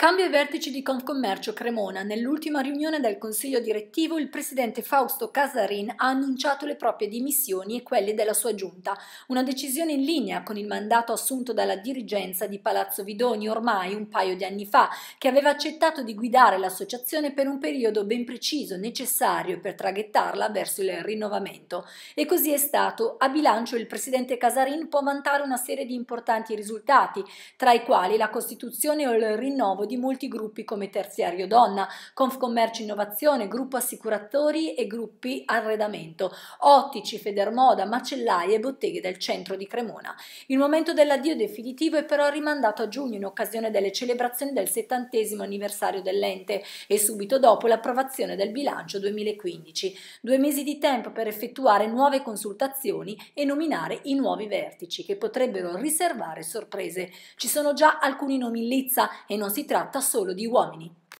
Cambio ai vertici di Confcommercio Cremona. Nell'ultima riunione del Consiglio direttivo il presidente Fausto Casarin ha annunciato le proprie dimissioni e quelle della sua giunta, una decisione in linea con il mandato assunto dalla dirigenza di Palazzo Vidoni ormai un paio di anni fa, che aveva accettato di guidare l'associazione per un periodo ben preciso necessario per traghettarla verso il rinnovamento. E così è stato. A bilancio il presidente Casarin può vantare una serie di importanti risultati, tra i quali la costituzione o il rinnovo di molti gruppi come Terziario Donna, Confcommercio Innovazione, Gruppo Assicuratori e Gruppi Arredamento, Ottici, Federmoda, Macellaie e Botteghe del centro di Cremona. Il momento dell'addio definitivo è però rimandato a giugno in occasione delle celebrazioni del settantesimo anniversario dell'ente e subito dopo l'approvazione del bilancio 2015. Due mesi di tempo per effettuare nuove consultazioni e nominare i nuovi vertici che potrebbero riservare sorprese. Ci sono già alcuni nomi in lizza e non si tratta tratta solo di uomini.